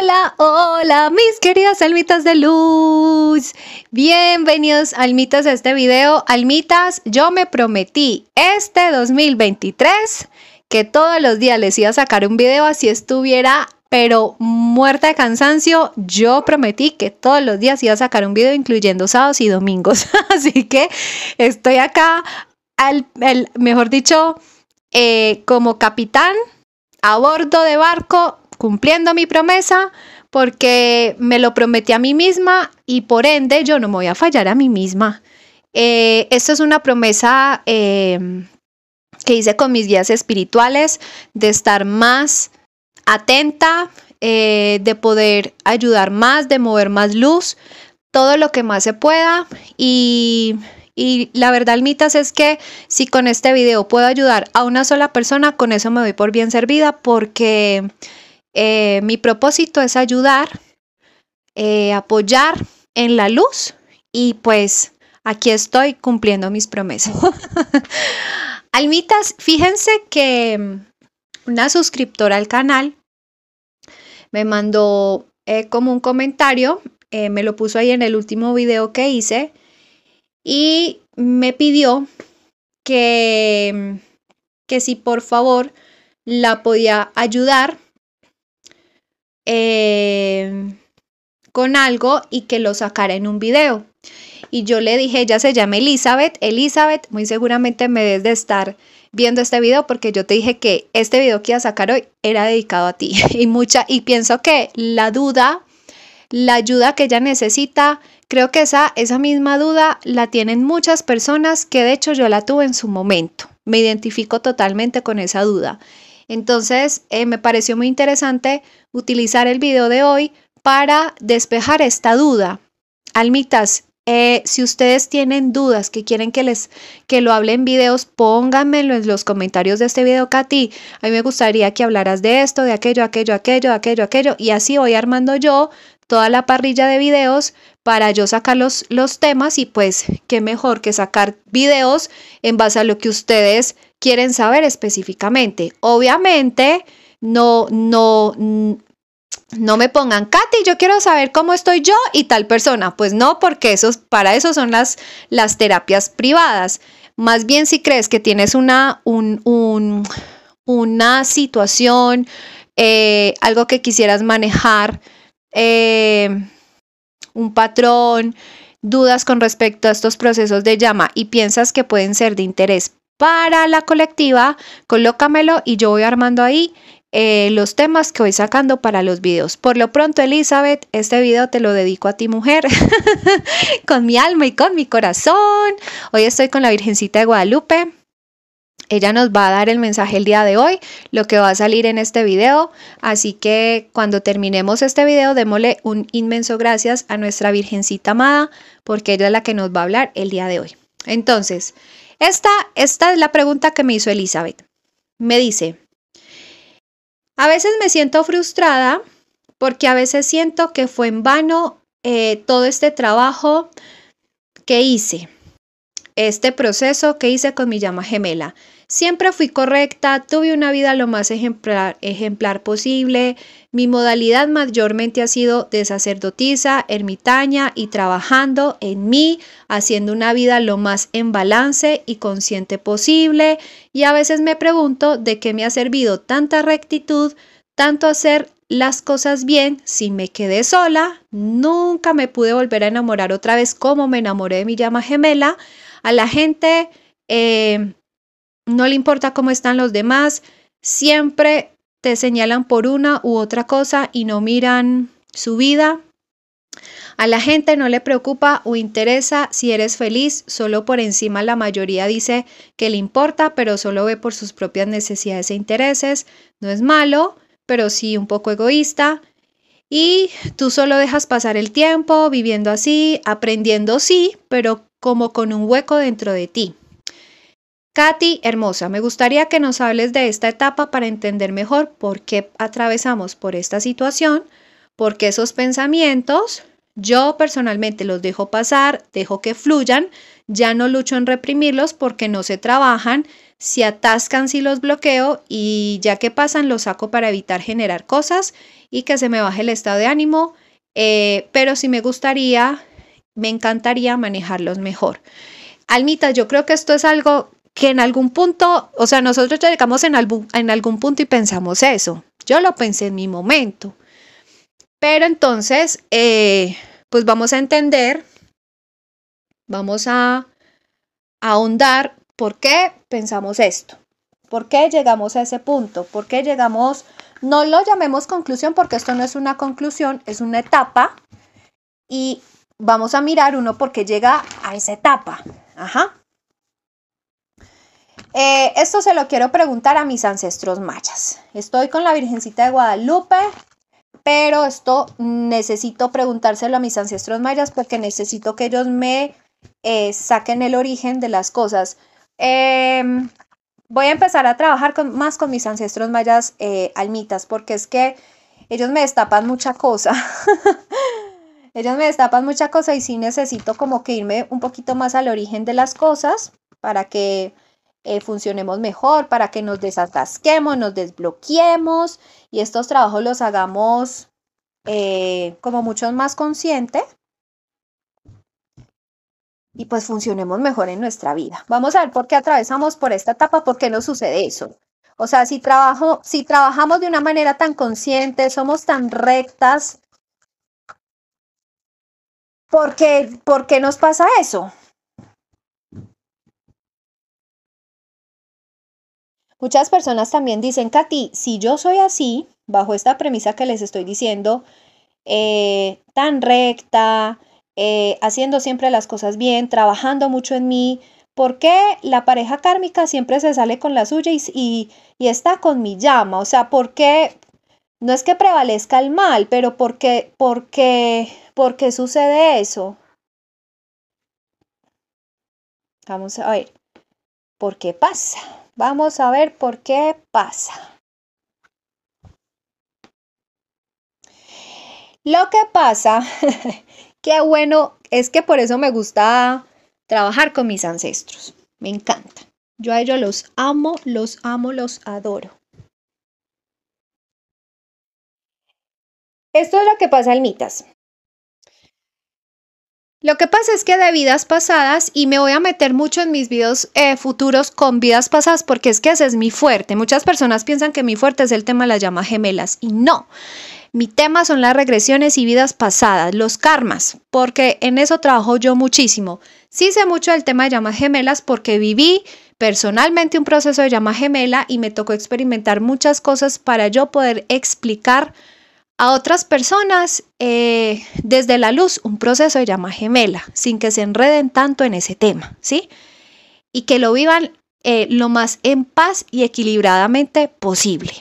Hola, hola, mis queridas almitas de luz. Bienvenidos, almitas, a este video. Almitas, yo me prometí este 2023 que todos los días les iba a sacar un video así estuviera, pero muerta de cansancio. Yo prometí que todos los días iba a sacar un video, incluyendo sábados y domingos. así que estoy acá, al, mejor dicho, eh, como capitán a bordo de barco cumpliendo mi promesa porque me lo prometí a mí misma y por ende yo no me voy a fallar a mí misma. Eh, esto es una promesa em, que hice con mis guías espirituales de estar más atenta, eh, de poder ayudar más, de mover más luz, todo lo que más se pueda y y la verdad, Almitas, es que si con este video puedo ayudar a una sola persona, con eso me doy por bien servida porque eh, mi propósito es ayudar, eh, apoyar en la luz y pues aquí estoy cumpliendo mis promesas. Almitas, fíjense que mm, una suscriptora al canal me mandó eh, como un comentario, me lo puso ahí en el último video que hice y me pidió que, mm, que si por favor la podía ayudar Em, con algo y que lo sacara en un video. Y yo le dije, ella se llama Elizabeth. Elizabeth, muy seguramente me debes de estar viendo este video porque yo te dije que este video que iba a sacar hoy era dedicado a ti. y mucha, y pienso que la duda, la ayuda que ella necesita, creo que esa, esa misma duda la tienen muchas personas que de hecho yo la tuve en su momento. Me identifico totalmente con esa duda. Entonces, eh, me pareció muy interesante utilizar el video de hoy para despejar esta duda. Almitas, eh, si ustedes tienen dudas que quieren que les que lo hable en videos, pónganmelo en los comentarios de este video, Katy. A mí me gustaría que hablaras de esto, de aquello, aquello, aquello, aquello, aquello. Y así voy armando yo toda la parrilla de videos para yo sacar los, temas y pues qué mejor que sacar videos en base a lo que ustedes quieren saber específicamente. Obviamente, no, no, no me pongan, Katy, yo quiero saber cómo estoy yo y tal persona. Pues no, porque esos, para eso son las, las terapias privadas. Más bien si crees que tienes una, un, una situación, eh, algo que quisieras manejar, eh, un patrón, dudas con respecto a estos procesos de llama y piensas que pueden ser de interés para la colectiva, colócamelo y yo voy armando ahí eh, los temas que voy sacando para los videos. Por lo pronto, Elizabeth, este video te lo dedico a ti, mujer, con mi alma y con mi corazón. Hoy estoy con la Virgencita de Guadalupe. Ella nos va a dar el mensaje el día de hoy, lo que va a salir en este video. Así que cuando terminemos este video, démosle un inmenso gracias a nuestra Virgencita amada, porque ella es la que nos va a hablar el día de hoy. Entonces, esta, esta es la pregunta que me hizo Elizabeth. Me dice, a veces me siento frustrada porque a veces siento que fue en vano eh, todo este trabajo que hice este proceso que hice con mi llama gemela. Siempre fui correcta, tuve una vida lo más ejemplar, posible. Mi modalidad mayormente ha sido de sacerdotisa, ermitaña y trabajando en mí, haciendo una vida lo más en balance y consciente posible. Y a veces me pregunto de qué me ha servido tanta rectitud, tanto hacer las cosas bien, si me quedé sola, nunca me pude volver a enamorar otra vez como me enamoré de mi llama gemela. A la gente eh, no le importa cómo están los demás, siempre te señalan por una u otra cosa y no miran su vida. A la gente no le preocupa o interesa si eres feliz, solo por encima la mayoría dice que le importa, pero solo ve por sus propias necesidades e intereses. No es malo, pero sí un poco egoísta. Y tú solo dejas pasar el tiempo viviendo así, aprendiendo sí, pero como con un hueco dentro de ti. Katy, hermosa, me gustaría que nos hables de esta etapa para entender mejor por qué atravesamos por esta situación, porque esos pensamientos, yo personalmente los dejo pasar, dejo que fluyan, ya no lucho en reprimirlos porque no se trabajan, se atascan si los bloqueo y ya que pasan los saco para evitar generar cosas y que se me baje el estado de ánimo, eh, pero sí me gustaría me encantaría manejarlos mejor. Almita, yo creo que esto es algo que en algún punto, o sea, nosotros llegamos en algún, en algún punto y pensamos eso. Yo lo pensé en mi momento. Pero entonces, eh, pues vamos a entender, vamos a, a ahondar por qué pensamos esto, por qué llegamos a ese punto, por qué llegamos, no lo llamemos conclusión porque esto no es una conclusión, es una etapa y vamos a mirar uno porque llega a esa etapa. Ajá. Eh, esto se lo quiero preguntar a mis ancestros mayas. Estoy con la Virgencita de Guadalupe, pero esto necesito preguntárselo a mis ancestros mayas porque necesito que ellos me eh, saquen el origen de las cosas. Em, voy a empezar a trabajar más con mis ancestros mayas eh, almitas porque es que ellos me destapan mucha cosa. Ellos me destapan mucha cosa y sí necesito como que irme un poquito más al origen de las cosas para que eh, funcionemos mejor, para que nos desatasquemos, nos desbloqueemos y estos trabajos los hagamos eh, como mucho más consciente y pues funcionemos mejor en nuestra vida. Vamos a ver por qué atravesamos por esta etapa, por qué nos sucede eso. O sea, si, trabajo, si trabajamos de una manera tan consciente, somos tan rectas, ¿Por qué, ¿Por qué nos pasa eso? Muchas personas también dicen, Katy, si yo soy así, bajo esta premisa que les estoy diciendo, eh, tan recta, eh, haciendo siempre las cosas bien, trabajando mucho en mí, ¿por qué la pareja kármica siempre se sale con la suya y, y, está con mi llama? O sea, ¿por qué? No es que prevalezca el mal, pero ¿por porque ¿Por qué sucede eso? Vamos a ver. ¿Por qué pasa? Vamos a ver por qué pasa. Lo que pasa, qué bueno, es que por eso me gusta trabajar con mis ancestros. Me encanta. Yo a ellos los amo, los amo, los adoro. Esto es lo que pasa, almitas. Lo que pasa es que de vidas pasadas, y me voy a meter mucho en mis videos eh, futuros con vidas pasadas, porque es que ese es mi fuerte. Muchas personas piensan que mi fuerte es el tema de las llamas gemelas, y no. Mi tema son las regresiones y vidas pasadas, los karmas, porque en eso trabajo yo muchísimo. Sí sé mucho del tema de llamas gemelas porque viví personalmente un proceso de llama gemela y me tocó experimentar muchas cosas para yo poder explicar a otras personas, eh, desde la luz, un proceso de llama gemela, sin que se enreden tanto en ese tema, ¿sí? Y que lo vivan eh, lo más en paz y equilibradamente posible.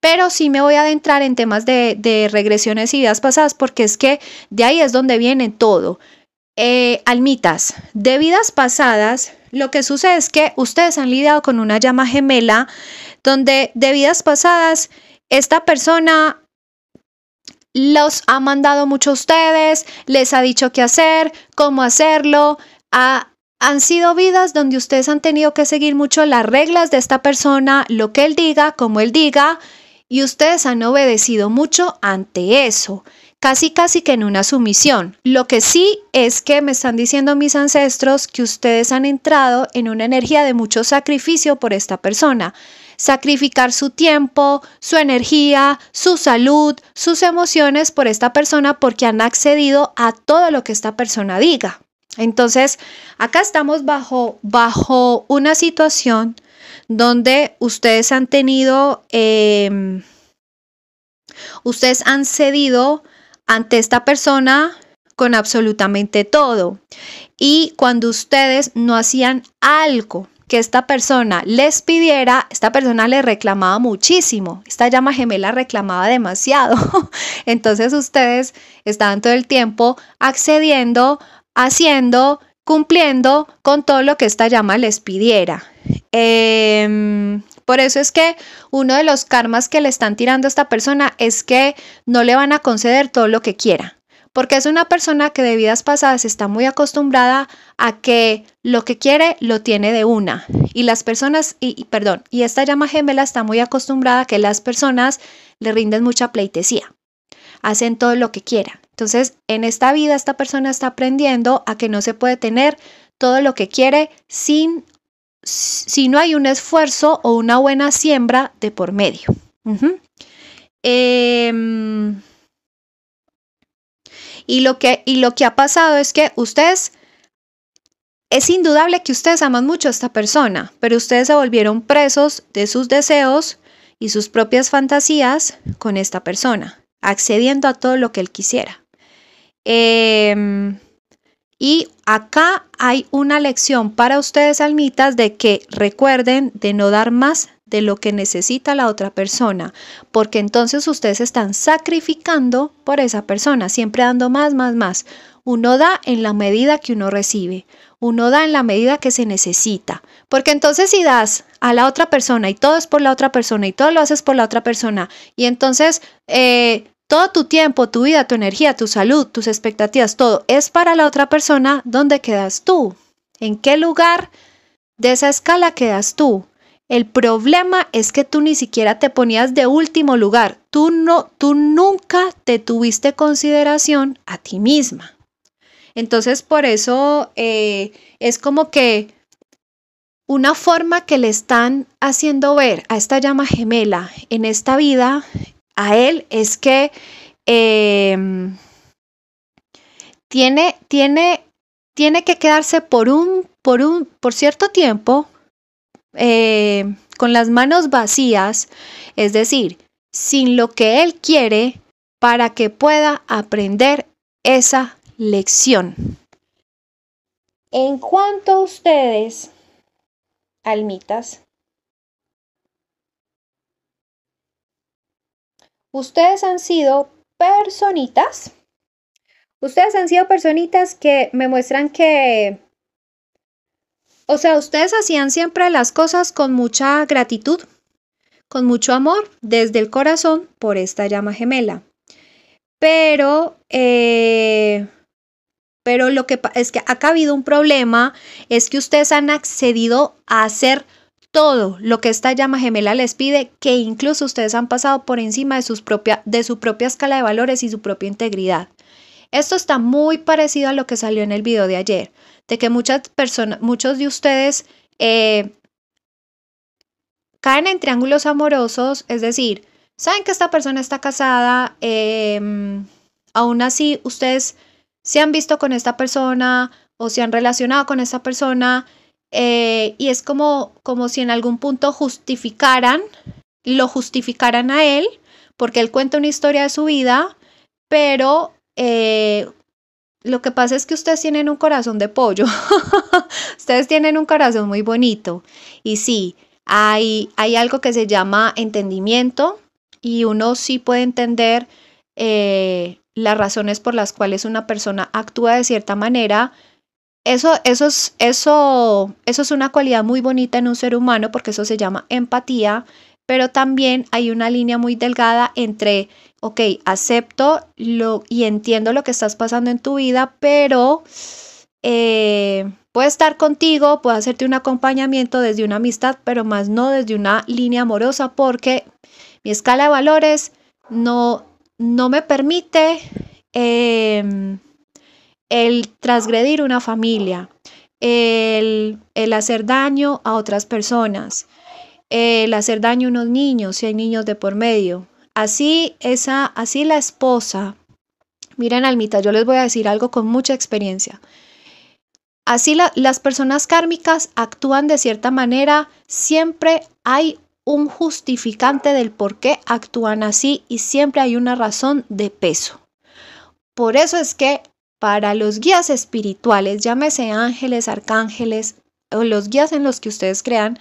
Pero sí me voy a adentrar en temas de, regresiones y vidas pasadas, porque es que de ahí es donde viene todo. Eh, almitas, de vidas pasadas, lo que sucede es que ustedes han lidiado con una llama gemela, donde de vidas pasadas esta persona los ha mandado mucho a ustedes, les ha dicho qué hacer, cómo hacerlo. han sido vidas donde ustedes han tenido que seguir mucho las reglas de esta persona, lo que él diga, como él diga, y ustedes han obedecido mucho ante eso, casi casi que en una sumisión. Lo que sí es que me están diciendo mis ancestros que ustedes han entrado en una energía de mucho sacrificio por esta persona sacrificar su tiempo, su energía, su salud, sus emociones por esta persona porque han accedido a todo lo que esta persona diga. Entonces, acá estamos bajo, bajo una situación donde ustedes han tenido, em, ustedes han cedido ante esta persona con absolutamente todo. Y cuando ustedes no hacían algo que esta persona les pidiera, esta persona le reclamaba muchísimo, esta llama gemela reclamaba demasiado. Entonces ustedes estaban todo el tiempo accediendo, haciendo, cumpliendo con todo lo que esta llama les pidiera. Em, por eso es que uno de los karmas que le están tirando a esta persona es que no le van a conceder todo lo que quiera porque es una persona que de vidas pasadas está muy acostumbrada a que lo que quiere lo tiene de una. Y las personas, y, perdón, y esta llama gemela está muy acostumbrada a que las personas le rinden mucha pleitesía, hacen todo lo que quieran. Entonces, en esta vida esta persona está aprendiendo a que no se puede tener todo lo que quiere sin si no hay un esfuerzo o una buena siembra de por medio. Y lo que, y lo que ha pasado es que ustedes, es indudable que ustedes aman mucho a esta persona, pero ustedes se volvieron presos de sus deseos y sus propias fantasías con esta persona, accediendo a todo lo que él quisiera. Em, y acá hay una lección para ustedes, almitas, de que recuerden de no dar más de lo que necesita la otra persona, porque entonces ustedes están sacrificando por esa persona, siempre dando más, más, más. Uno da en la medida que uno recibe, uno da en la medida que se necesita, porque entonces si das a la otra persona y todo es por la otra persona y todo lo haces por la otra persona, y entonces eh, todo tu tiempo, tu vida, tu energía, tu salud, tus expectativas, todo es para la otra persona, ¿dónde quedas tú? ¿En qué lugar de esa escala quedas tú? El problema es que tú ni siquiera te ponías de último lugar. Tú no, tú nunca te tuviste consideración a ti misma. Entonces, por eso eh, es como que una forma que le están haciendo ver a esta llama gemela en esta vida, a él, es que em, tiene, tiene, tiene que quedarse por un, por un, por cierto tiempo eh, con las manos vacías, es decir, sin lo que él quiere para que pueda aprender esa lección. En cuanto a ustedes, almitas, ustedes han sido personitas, ustedes han sido personitas que me muestran que o sea, ustedes hacían siempre las cosas con mucha gratitud, con mucho amor, desde el corazón, por esta llama gemela. Pero, eh, pero lo que es que ha cabido un problema, es que ustedes han accedido a hacer todo lo que esta llama gemela les pide, que incluso ustedes han pasado por encima de, sus propia, de su propia escala de valores y su propia integridad. Esto está muy parecido a lo que salió en el video de ayer de que muchas personas, muchos de ustedes eh, caen en triángulos amorosos, es decir, saben que esta persona está casada, em, aún así ustedes se han visto con esta persona o se han relacionado con esta persona eh, y es como, como si en algún punto justificaran, lo justificaran a él, porque él cuenta una historia de su vida, pero eh, lo que pasa es que ustedes tienen un corazón de pollo. ustedes tienen un corazón muy bonito. Y sí, hay, hay algo que se llama entendimiento y uno sí puede entender eh, las razones por las cuales una persona actúa de cierta manera. Eso, eso, es, eso, eso es una cualidad muy bonita en un ser humano porque eso se llama empatía pero también hay una línea muy delgada entre, ok, acepto lo, y entiendo lo que estás pasando en tu vida, pero eh, puedo estar contigo, puedo hacerte un acompañamiento desde una amistad, pero más no desde una línea amorosa, porque mi escala de valores no, no me permite em, el transgredir una familia, el, el hacer daño a otras personas el hacer daño a unos niños, si hay niños de por medio. Así, esa, así la esposa, miren Almita, yo les voy a decir algo con mucha experiencia. Así las personas kármicas actúan de cierta manera, siempre hay un justificante del por qué actúan así y siempre hay una razón de peso. Por eso es que para los guías espirituales, llámese ángeles, arcángeles o los guías en los que ustedes crean,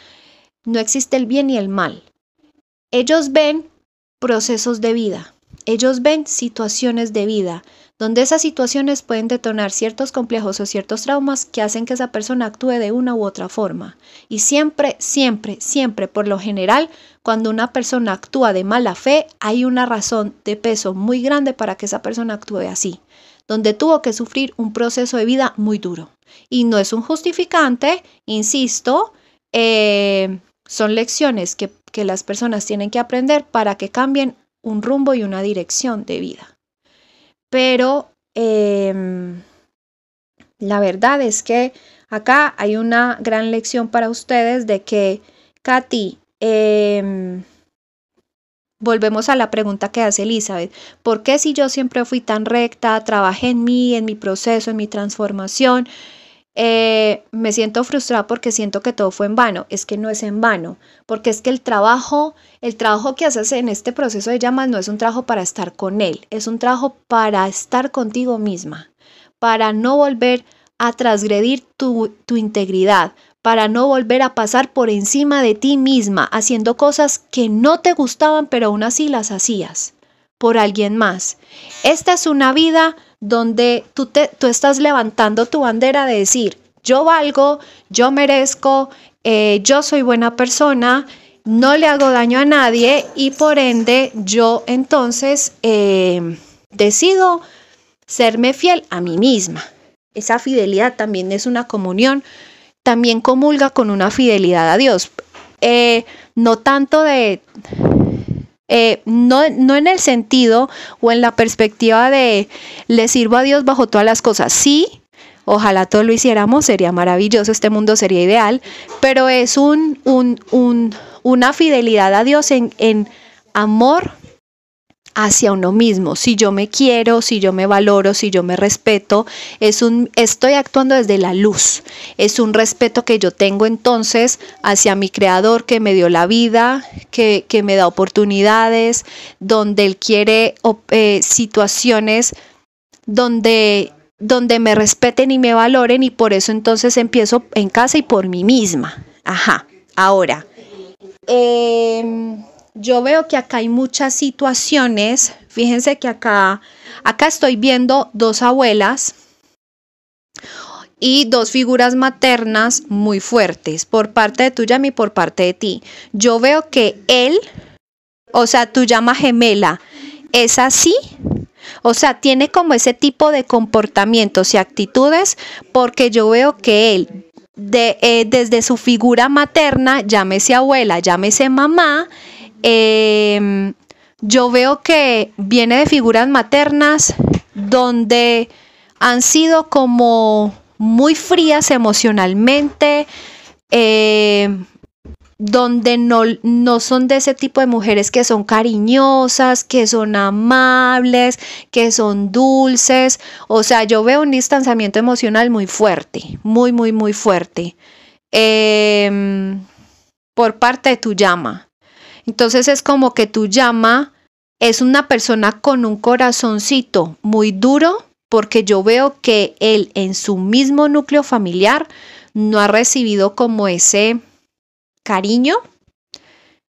no existe el bien y el mal. Ellos ven procesos de vida, ellos ven situaciones de vida, donde esas situaciones pueden detonar ciertos complejos o ciertos traumas que hacen que esa persona actúe de una u otra forma. Y siempre, siempre, siempre, por lo general, cuando una persona actúa de mala fe, hay una razón de peso muy grande para que esa persona actúe así, donde tuvo que sufrir un proceso de vida muy duro. Y no es un justificante, insisto, eh, son lecciones que, las personas tienen que aprender para que cambien un rumbo y una dirección de vida. Pero em, la verdad es que acá hay una gran lección para ustedes de que, Katy, em, volvemos a la pregunta que hace Elizabeth, ¿por qué si yo siempre fui tan recta, trabajé en mí, en mi proceso, en mi transformación, eh, me siento frustrada porque siento que todo fue en vano. Es que no es en vano, porque es que el trabajo, el trabajo que haces en este proceso de llamas no es un trabajo para estar con él, es un trabajo para estar contigo misma, para no volver a transgredir tu, tu integridad, para no volver a pasar por encima de ti misma, haciendo cosas que no te gustaban, pero aún así las hacías por alguien más. Esta es una vida donde tú, te, tú estás levantando tu bandera de decir, yo valgo, yo merezco, eh, yo soy buena persona, no le hago daño a nadie y por ende yo entonces eh, decido serme fiel a mí misma. Esa fidelidad también es una comunión, también comulga con una fidelidad a Dios. Eh, no tanto de eh, no, no, en el sentido o en la perspectiva de le sirvo a Dios bajo todas las cosas. Sí, ojalá todos lo hiciéramos, sería maravilloso, este mundo sería ideal, pero es un, un, un, una fidelidad a Dios en, en amor hacia uno mismo. Si yo me quiero, si yo me valoro, si yo me respeto, es un estoy actuando desde la luz. Es un respeto que yo tengo entonces hacia mi creador que me dio la vida, que, me da oportunidades, donde él quiere eh, situaciones donde donde me respeten y me valoren y por eso entonces empiezo en casa y por mí misma. Ajá, ahora. Em, yo veo que acá hay muchas situaciones. Fíjense que acá, acá estoy viendo dos abuelas y dos figuras maternas muy fuertes, por parte de tuya y por parte de ti. Yo veo que él, o sea, tu llama gemela, es así. O sea, tiene como ese tipo de comportamientos y actitudes porque yo veo que él, de, eh, desde su figura materna, llámese abuela, llámese mamá, Em, yo veo que viene de figuras maternas donde han sido como muy frías emocionalmente, em, donde no, son de ese tipo de mujeres que son cariñosas, que son amables, que son dulces. O sea, yo veo un distanciamiento emocional muy fuerte, muy, muy, muy fuerte. Em, por parte de tu llama. Entonces es como que tu llama es una persona con un corazoncito muy duro porque yo veo que él en su mismo núcleo familiar no ha recibido como ese cariño,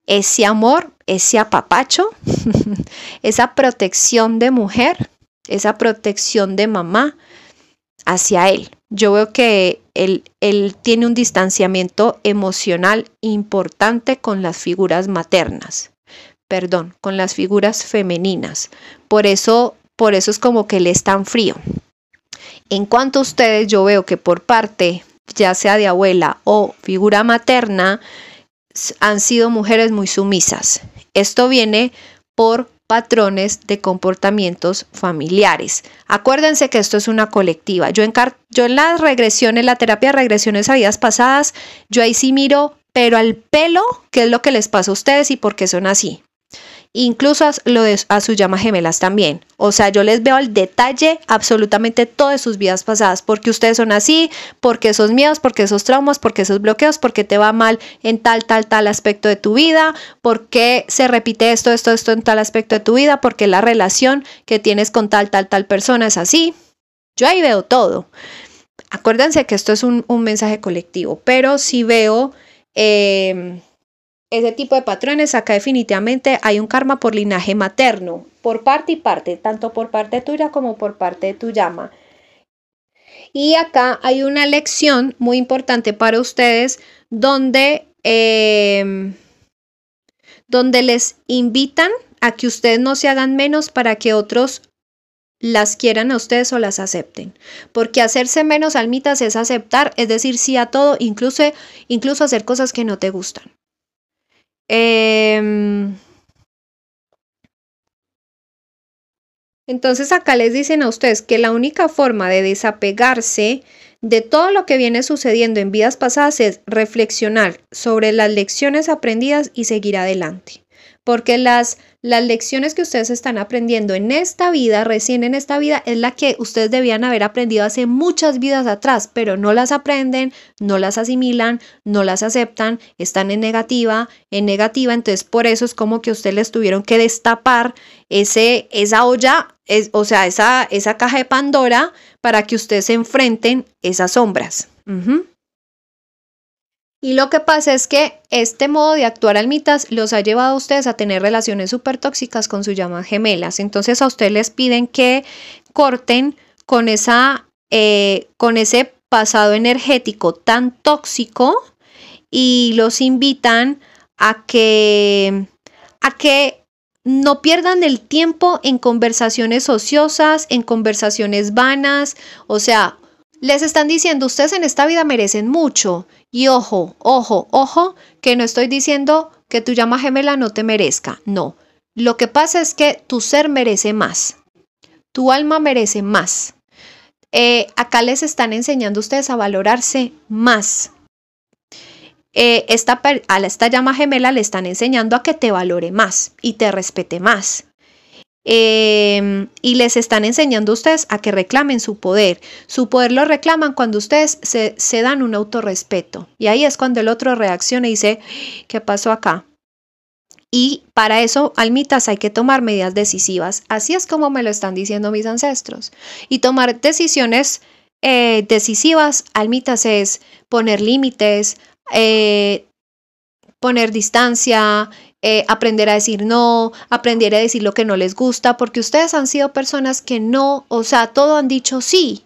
ese amor, ese apapacho, esa protección de mujer, esa protección de mamá hacia él. Yo veo que él, tiene un distanciamiento emocional importante con las figuras maternas, perdón, con las figuras femeninas. Por eso, por eso es como que le es tan frío. En cuanto a ustedes, yo veo que por parte, ya sea de abuela o figura materna, han sido mujeres muy sumisas. Esto viene por patrones de comportamientos familiares. Acuérdense que esto es una colectiva. Yo en, yo en las regresiones, la terapia de regresiones a vidas pasadas, yo ahí sí miro, pero al pelo, qué es lo que les pasa a ustedes y por qué son así incluso a, lo a sus llamas gemelas también. O sea, yo les veo al detalle absolutamente todas sus vidas pasadas, porque ustedes son así, porque esos miedos, porque esos traumas, porque esos bloqueos, porque te va mal en tal, tal, tal aspecto de tu vida, porque se repite esto, esto, esto en tal aspecto de tu vida, porque la relación que tienes con tal, tal, tal persona es así. Yo ahí veo todo. Acuérdense que esto es un, mensaje colectivo, pero si veo... Em, ese tipo de patrones, acá definitivamente hay un karma por linaje materno, por parte y parte, tanto por parte tuya como por parte de tu llama. Y acá hay una lección muy importante para ustedes donde, eh, donde les invitan a que ustedes no se hagan menos para que otros las quieran a ustedes o las acepten. Porque hacerse menos almitas es aceptar, es decir, sí a todo, incluso, incluso hacer cosas que no te gustan. Em, entonces acá les dicen a ustedes que la única forma de desapegarse de todo lo que viene sucediendo en vidas pasadas es reflexionar sobre las lecciones aprendidas y seguir adelante porque las, las lecciones que ustedes están aprendiendo en esta vida, recién en esta vida, es la que ustedes debían haber aprendido hace muchas vidas atrás, pero no las aprenden, no las asimilan, no las aceptan, están en negativa, en negativa, entonces por eso es como que ustedes les tuvieron que destapar ese, esa olla, o sea, esa, esa caja de Pandora para que ustedes se enfrenten esas sombras. Y lo que pasa es que este modo de actuar almitas los ha llevado a ustedes a tener relaciones súper tóxicas con sus llamas gemelas. Entonces a ustedes les piden que corten con, esa, eh, con ese pasado energético tan tóxico y los invitan a que, a que no pierdan el tiempo en conversaciones ociosas, en conversaciones vanas. O sea, les están diciendo, ustedes en esta vida merecen mucho. Y ojo, ojo, ojo, que no estoy diciendo que tu llama gemela no te merezca. No. Lo que pasa es que tu ser merece más. Tu alma merece más. Eh, acá les están enseñando ustedes a valorarse más. Eh, esta, a esta llama gemela le están enseñando a que te valore más y te respete más Em, y les están enseñando a ustedes a que reclamen su poder. Su poder lo reclaman cuando ustedes se, dan un autorrespeto. Y ahí es cuando el otro reacciona y dice, ¿qué pasó acá? Y para eso, almitas, hay que tomar medidas decisivas. Así es como me lo están diciendo mis ancestros. Y tomar decisiones eh, decisivas, almitas, es poner límites, eh, poner distancia, eh, aprender a decir no, aprender a decir lo que no les gusta, porque ustedes han sido personas que no, o sea, todo han dicho sí.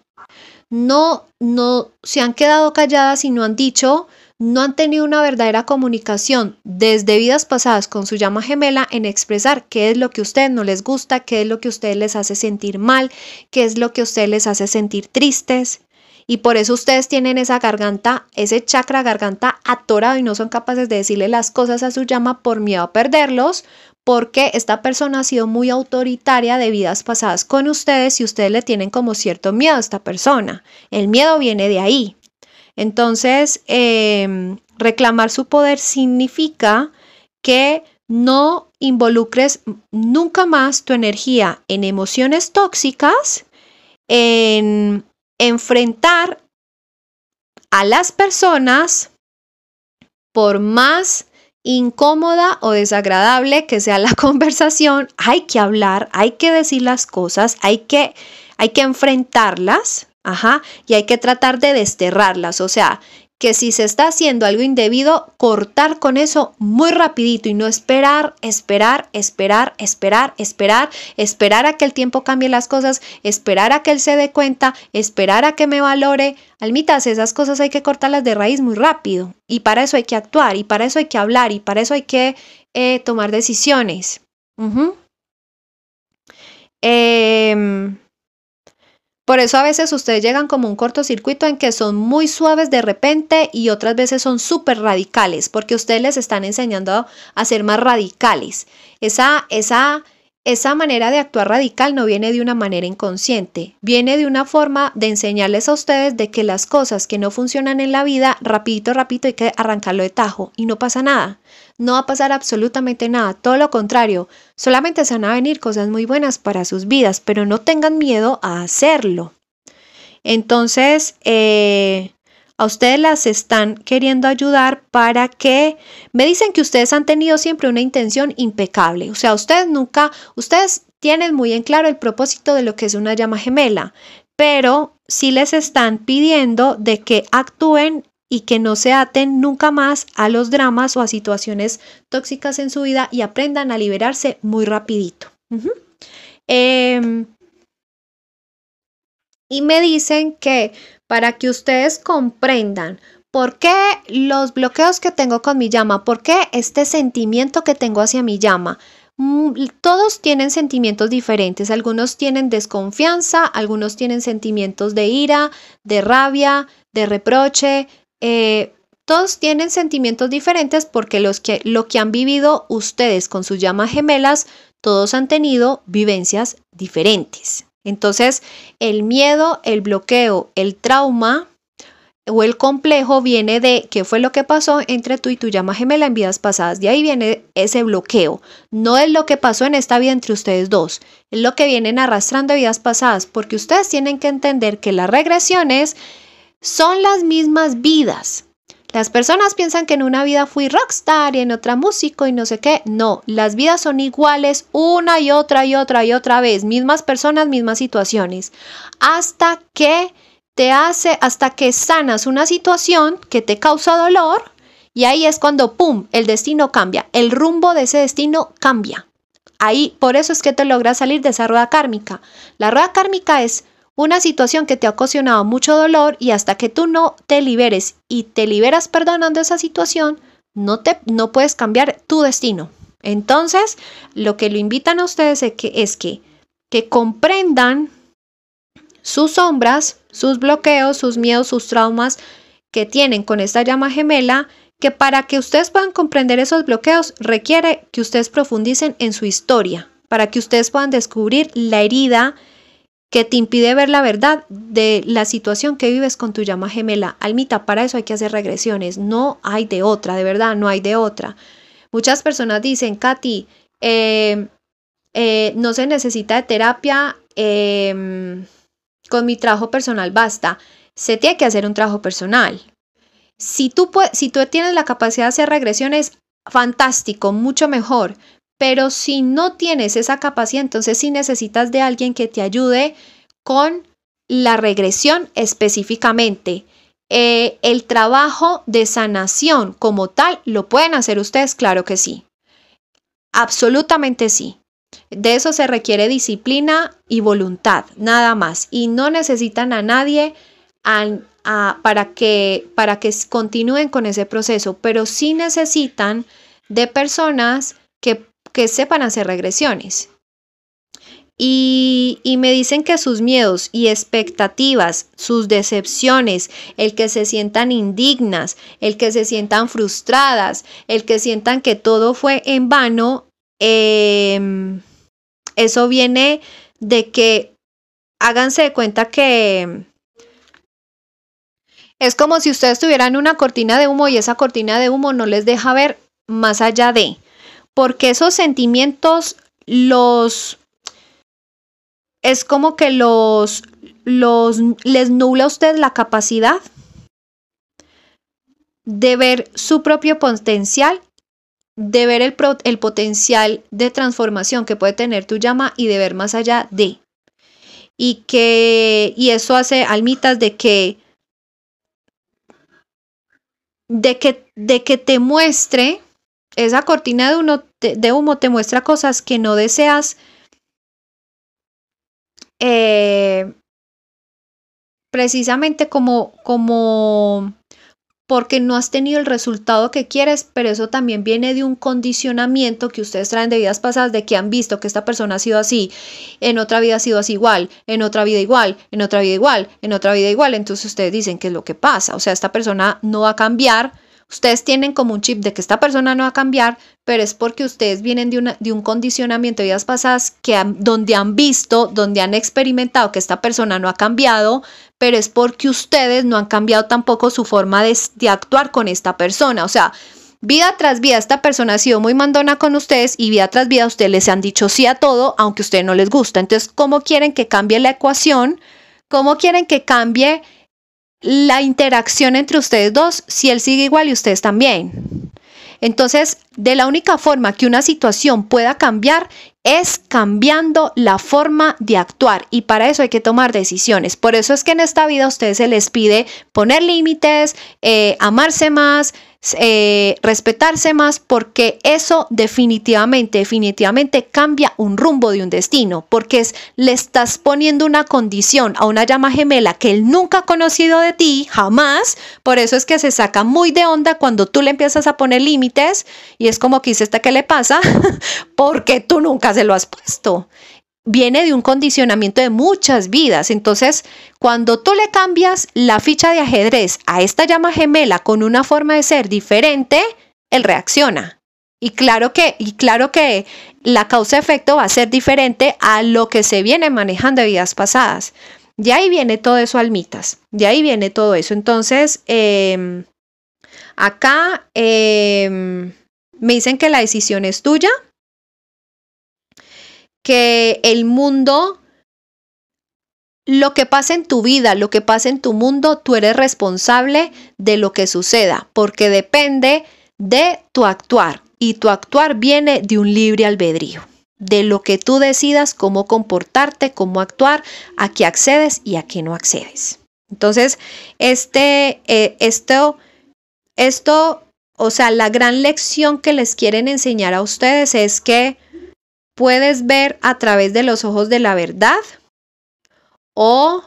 No, no, se han quedado calladas y no han dicho, no han tenido una verdadera comunicación desde vidas pasadas con su llama gemela en expresar qué es lo que a ustedes no les gusta, qué es lo que a ustedes les hace sentir mal, qué es lo que a ustedes les hace sentir tristes. Y por eso ustedes tienen esa garganta, ese chakra garganta atorado y no son capaces de decirle las cosas a su llama por miedo a perderlos, porque esta persona ha sido muy autoritaria de vidas pasadas con ustedes y ustedes le tienen como cierto miedo a esta persona. El miedo viene de ahí. Entonces, em, reclamar su poder significa que no involucres nunca más tu energía en emociones tóxicas, en enfrentar a las personas por más incómoda o desagradable que sea la conversación, hay que hablar, hay que decir las cosas, hay que, hay que enfrentarlas, ajá, y hay que tratar de desterrarlas, o sea, que si se está haciendo algo indebido, cortar con eso muy rapidito y no esperar, esperar, esperar, esperar, esperar, esperar a que el tiempo cambie las cosas, esperar a que él se dé cuenta, esperar a que me valore. Almitas, esas cosas hay que cortarlas de raíz muy rápido y para eso hay que actuar y para eso hay que hablar y para eso hay que eh, tomar decisiones. Por eso a veces ustedes llegan como un cortocircuito en que son muy suaves de repente y otras veces son súper radicales, porque ustedes les están enseñando a ser más radicales. Esa, esa esa manera de actuar radical no viene de una manera inconsciente, viene de una forma de enseñarles a ustedes de que las cosas que no funcionan en la vida, rapidito, rapidito hay que arrancarlo de tajo y no pasa nada. No va a pasar absolutamente nada, todo lo contrario, solamente se van a venir cosas muy buenas para sus vidas, pero no tengan miedo a hacerlo. Entonces, eh, a ustedes las están queriendo ayudar para que me dicen que ustedes han tenido siempre una intención impecable. O sea, ustedes nunca, ustedes tienen muy en claro el propósito de lo que es una llama gemela, pero sí les están pidiendo de que actúen y que no se aten nunca más a los dramas o a situaciones tóxicas en su vida y aprendan a liberarse muy rapidito y me dicen que para que ustedes comprendan por qué los bloqueos que tengo con mi llama, por qué este sentimiento que tengo hacia mi llama, mm, todos tienen sentimientos diferentes. Algunos tienen desconfianza, algunos tienen sentimientos de ira, de rabia, de reproche. Eh, todos tienen sentimientos diferentes porque los que, lo que han vivido ustedes con sus llamas gemelas, todos han tenido vivencias diferentes. Entonces, el miedo, el bloqueo, el trauma o el complejo viene de qué fue lo que pasó entre tú y tu llama gemela en vidas pasadas. De ahí viene ese bloqueo. No es lo que pasó en esta vida entre ustedes dos, es lo que vienen arrastrando vidas pasadas, porque ustedes tienen que entender que las regresiones son las mismas vidas. Las personas piensan que en una vida fui rockstar y en otra músico y no sé qué. No, las vidas son iguales una y otra y otra y otra vez. Mismas personas, mismas situaciones. Hasta que te hace, hasta que sanas una situación que te causa dolor y ahí es cuando, ¡pum!, el destino cambia. El rumbo de ese destino cambia. Ahí, por eso es que te logras salir de esa rueda kármica. La rueda kármica es una situación que te ha ocasionado mucho dolor y hasta que tú no te liberes y te liberas perdonando esa situación, no, te, no puedes cambiar tu destino. Entonces, lo que lo invitan a ustedes es que, es que, que comprendan sus sombras, sus bloqueos, sus miedos, sus traumas que tienen con esta llama gemela, que para que ustedes puedan comprender esos bloqueos requiere que ustedes profundicen en su historia, para que ustedes puedan descubrir la herida, que te impide ver la verdad de la situación que vives con tu llama gemela. Almita, para eso hay que hacer regresiones, no hay de otra, de verdad, no hay de otra. Muchas personas dicen, Katy, em, eh, no se necesita de terapia, em, con mi trabajo personal basta. Se tiene que hacer un trabajo personal. Si tú, si tú tienes la capacidad de hacer regresiones, fantástico, mucho mejor. Pero si no tienes esa capacidad, entonces sí necesitas de alguien que te ayude con la regresión específicamente. Eh, el trabajo de sanación como tal, ¿lo pueden hacer ustedes? Claro que sí. Absolutamente sí. De eso se requiere disciplina y voluntad, nada más. Y no necesitan a nadie para, que, para que continúen con ese proceso, pero sí necesitan de personas que que sepan hacer regresiones. Y, me dicen que sus miedos y expectativas, sus decepciones, el que se sientan indignas, el que se sientan frustradas, el que sientan que todo fue en vano, em, eso viene de que háganse de cuenta que es como si ustedes tuvieran una cortina de humo y esa cortina de humo no les deja ver más allá de porque esos sentimientos los es como que los los les nubla a usted la capacidad de ver su propio potencial, de ver el, el potencial de transformación que puede tener tu llama y de ver más allá de. Y que y eso hace almitas de que de que de que te muestre esa cortina de, de humo te muestra cosas que no deseas eh, precisamente como, como porque no has tenido el resultado que quieres, pero eso también viene de un condicionamiento que ustedes traen de vidas pasadas, de que han visto que esta persona ha sido así, en otra vida ha sido así igual, en otra vida igual, en otra vida igual, en otra vida igual. Entonces ustedes dicen que es lo que pasa, o sea, esta persona no va a cambiar Ustedes tienen como un chip de que esta persona no va a cambiar, pero es porque ustedes vienen de, una, de un condicionamiento de vidas pasadas que donde han visto, donde han experimentado que esta persona no ha cambiado, pero es porque ustedes no han cambiado tampoco su forma de, actuar con esta persona. O sea, vida tras vida esta persona ha sido muy mandona con ustedes y vida tras vida ustedes les han dicho sí a todo, aunque a ustedes no les gusta. Entonces, ¿cómo quieren que cambie la ecuación? ¿Cómo quieren que cambie la interacción entre ustedes dos si él sigue igual y ustedes también. Entonces, de la única forma que una situación pueda cambiar es cambiando la forma de actuar y para eso hay que tomar decisiones. Por eso es que en esta vida a ustedes se les pide poner límites, eh, amarse más, eh, respetarse más porque eso definitivamente, definitivamente cambia un rumbo de un destino, porque le estás poniendo una condición a una llama gemela que él nunca ha conocido de ti, jamás, por eso es que se saca muy de onda cuando tú le empiezas a poner límites y es como que dice esta que le pasa, porque tú nunca se lo has puesto viene de un condicionamiento de muchas vidas. Entonces, cuando tú le cambias la ficha de ajedrez a esta llama gemela con una forma de ser diferente, él reacciona. Y claro que, y claro que la causa-efecto va a ser diferente a lo que se viene manejando de vidas pasadas. De ahí viene todo eso, almitas. De ahí viene todo eso. Entonces, em, acá em, me dicen que la decisión es tuya que el mundo, lo que pasa en tu vida, lo que pasa en tu mundo, tú eres responsable de lo que suceda, porque depende de tu actuar y tu actuar viene de un libre albedrío, de lo que tú decidas cómo comportarte, cómo actuar, a qué accedes y a qué no accedes. Entonces, este, eh, esto, esto, o sea, la gran lección que les quieren enseñar a ustedes es que puedes ver a través de los ojos de la verdad o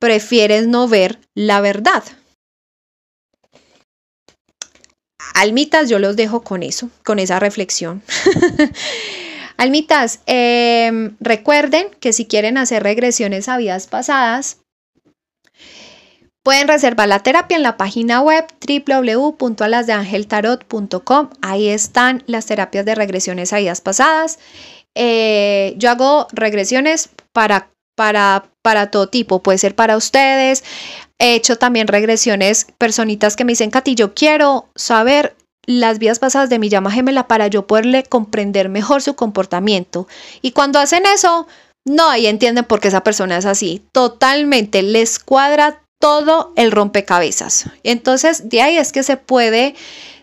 prefieres no ver la verdad. Almitas, yo los dejo con eso, con esa reflexión. Almitas, em, recuerden que si quieren hacer regresiones a vidas pasadas, Pueden reservar la terapia en la página web www.alasdeangeltarot.com. Ahí están las terapias de regresiones a vidas pasadas. Eh, yo hago regresiones para, para, para todo tipo, puede ser para ustedes. He hecho también regresiones, personitas que me dicen, Katy, yo quiero saber las vidas pasadas de mi llama gemela para yo poderle comprender mejor su comportamiento. Y cuando hacen eso, no, ahí entienden por qué esa persona es así. Totalmente, les cuadra todo el rompecabezas. Entonces, de ahí es que se puede...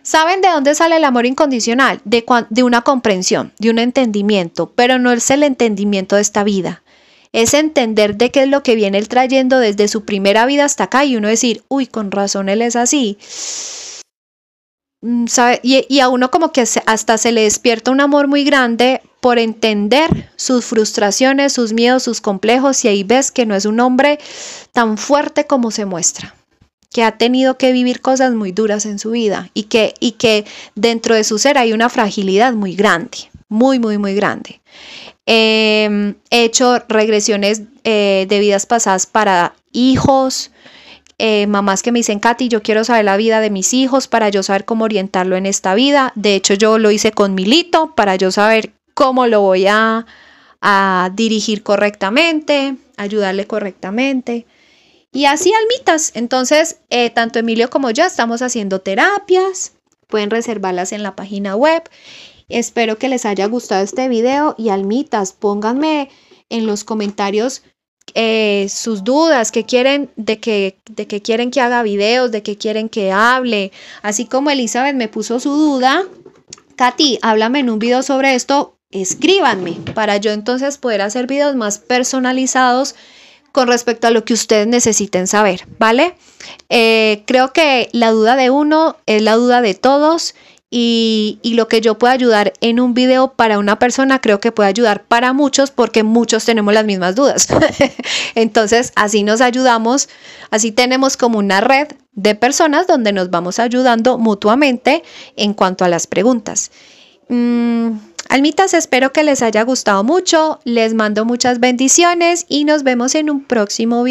¿Saben de dónde sale el amor incondicional? De, de una comprensión, de un entendimiento, pero no es el entendimiento de esta vida. Es entender de qué es lo que viene él trayendo desde su primera vida hasta acá y uno decir, uy, con razón él es así. Mm, y, y, a uno como que hasta se le despierta un amor muy grande por entender sus frustraciones, sus miedos, sus complejos y ahí ves que no es un hombre tan fuerte como se muestra que ha tenido que vivir cosas muy duras en su vida y que, y que dentro de su ser hay una fragilidad muy grande, muy, muy, muy grande. Em, he hecho regresiones eh, de vidas pasadas para hijos, eh, mamás que me dicen, Katy, yo quiero saber la vida de mis hijos para yo saber cómo orientarlo en esta vida. De hecho, yo lo hice con Milito para yo saber cómo lo voy a, dirigir correctamente, ayudarle correctamente. Y así almitas. Entonces, eh, tanto Emilio como yo estamos haciendo terapias. Pueden reservarlas en la página web. Espero que les haya gustado este video y almitas, pónganme en los comentarios eh, sus dudas, que quieren, de que, de que quieren que haga videos, de qué quieren que hable. Así como Elizabeth me puso su duda, Katy, háblame en un video sobre esto, escríbanme para yo entonces poder hacer videos más personalizados con respecto a lo que ustedes necesiten saber, ¿vale? Eh, creo que la duda de uno es la duda de todos y, lo que yo pueda ayudar en un video para una persona creo que puede ayudar para muchos porque muchos tenemos las mismas dudas. Entonces, así nos ayudamos, así tenemos como una red de personas donde nos vamos ayudando mutuamente en cuanto a las preguntas. Mm, Almitas, espero que les haya gustado mucho, les mando muchas bendiciones y nos vemos en un próximo video.